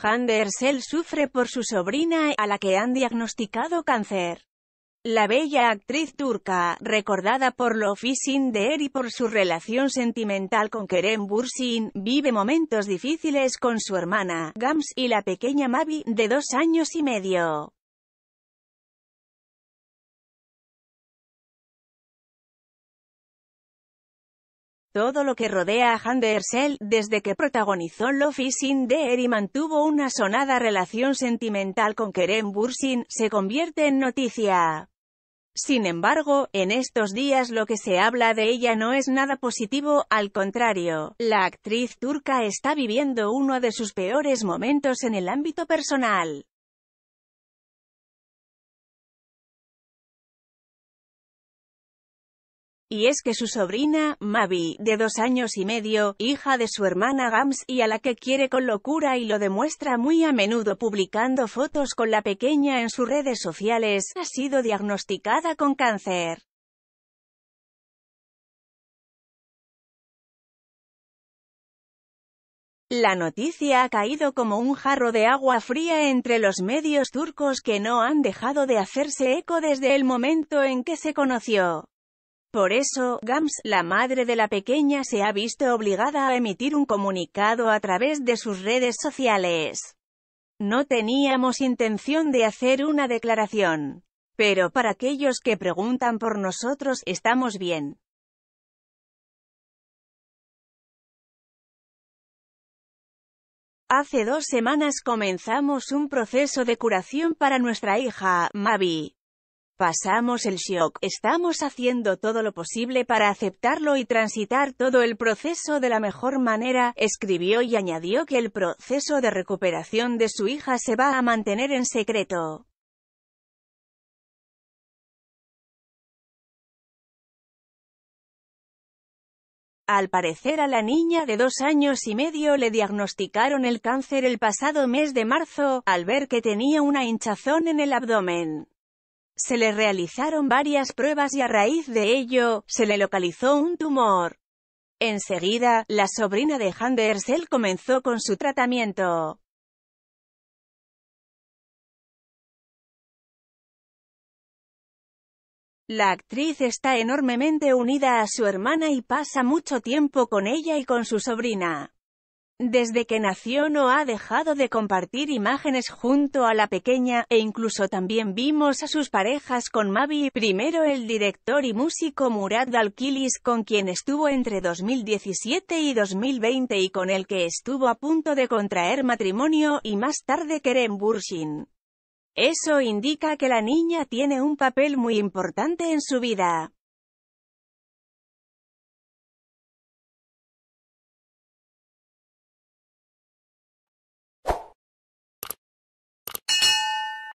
Han sufre por su sobrina, a la que han diagnosticado cáncer. La bella actriz turca, recordada por lo de de y por su relación sentimental con Kerem Bursin, vive momentos difíciles con su hermana, Gams, y la pequeña Mavi, de dos años y medio. Todo lo que rodea a Ersel, desde que protagonizó Love is in the y mantuvo una sonada relación sentimental con Kerem Bursin, se convierte en noticia. Sin embargo, en estos días lo que se habla de ella no es nada positivo, al contrario, la actriz turca está viviendo uno de sus peores momentos en el ámbito personal. Y es que su sobrina, Mavi, de dos años y medio, hija de su hermana Gams y a la que quiere con locura y lo demuestra muy a menudo publicando fotos con la pequeña en sus redes sociales, ha sido diagnosticada con cáncer. La noticia ha caído como un jarro de agua fría entre los medios turcos que no han dejado de hacerse eco desde el momento en que se conoció. Por eso, Gams, la madre de la pequeña se ha visto obligada a emitir un comunicado a través de sus redes sociales. No teníamos intención de hacer una declaración. Pero para aquellos que preguntan por nosotros, estamos bien. Hace dos semanas comenzamos un proceso de curación para nuestra hija, Mavi. Pasamos el shock, estamos haciendo todo lo posible para aceptarlo y transitar todo el proceso de la mejor manera, escribió y añadió que el proceso de recuperación de su hija se va a mantener en secreto. Al parecer a la niña de dos años y medio le diagnosticaron el cáncer el pasado mes de marzo, al ver que tenía una hinchazón en el abdomen. Se le realizaron varias pruebas y a raíz de ello, se le localizó un tumor. Enseguida, la sobrina de Hande comenzó con su tratamiento. La actriz está enormemente unida a su hermana y pasa mucho tiempo con ella y con su sobrina. Desde que nació no ha dejado de compartir imágenes junto a la pequeña, e incluso también vimos a sus parejas con Mavi, primero el director y músico Murad Dalkilis con quien estuvo entre 2017 y 2020 y con el que estuvo a punto de contraer matrimonio, y más tarde Kerem Burshin. Eso indica que la niña tiene un papel muy importante en su vida.